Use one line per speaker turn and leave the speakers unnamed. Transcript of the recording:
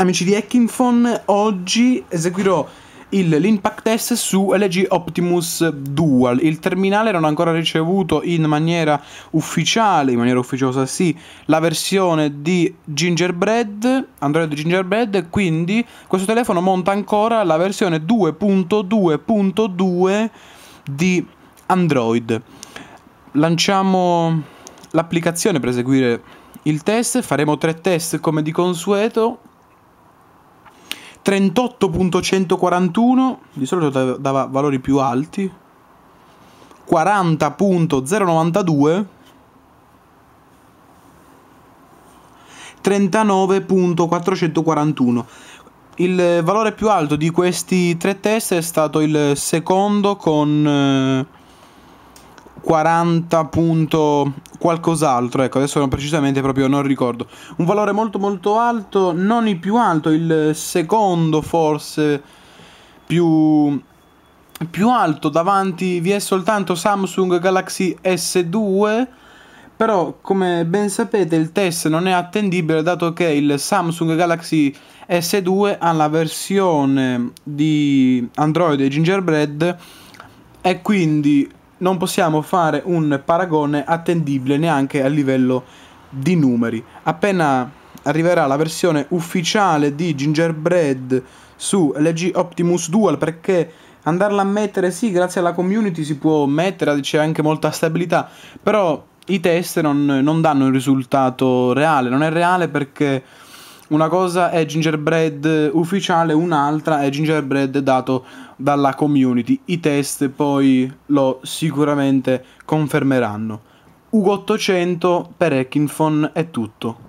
Amici di Hackinfon, oggi eseguirò l'impact test su LG Optimus Dual. Il terminale non ha ancora ricevuto in maniera ufficiale, in maniera ufficiosa sì, la versione di Gingerbread, Android Gingerbread, quindi questo telefono monta ancora la versione 2.2.2 di Android. Lanciamo l'applicazione per eseguire il test, faremo tre test come di consueto, 38.141, di solito dava valori più alti, 40.092, 39.441. Il valore più alto di questi tre test è stato il secondo con... Eh, 40 punto qualcos'altro, ecco adesso non precisamente proprio non ricordo, un valore molto molto alto, non il più alto, il secondo forse più, più alto, davanti vi è soltanto Samsung Galaxy S2, però come ben sapete il test non è attendibile dato che il Samsung Galaxy S2 ha la versione di Android e Gingerbread e quindi non possiamo fare un paragone attendibile neanche a livello di numeri. Appena arriverà la versione ufficiale di Gingerbread su LG Optimus Dual perché andarla a mettere sì grazie alla community si può mettere c'è anche molta stabilità però i test non, non danno il risultato reale non è reale perché una cosa è gingerbread ufficiale, un'altra è gingerbread dato dalla community. I test poi lo sicuramente confermeranno. Ugo 800 per Hackinfon è tutto.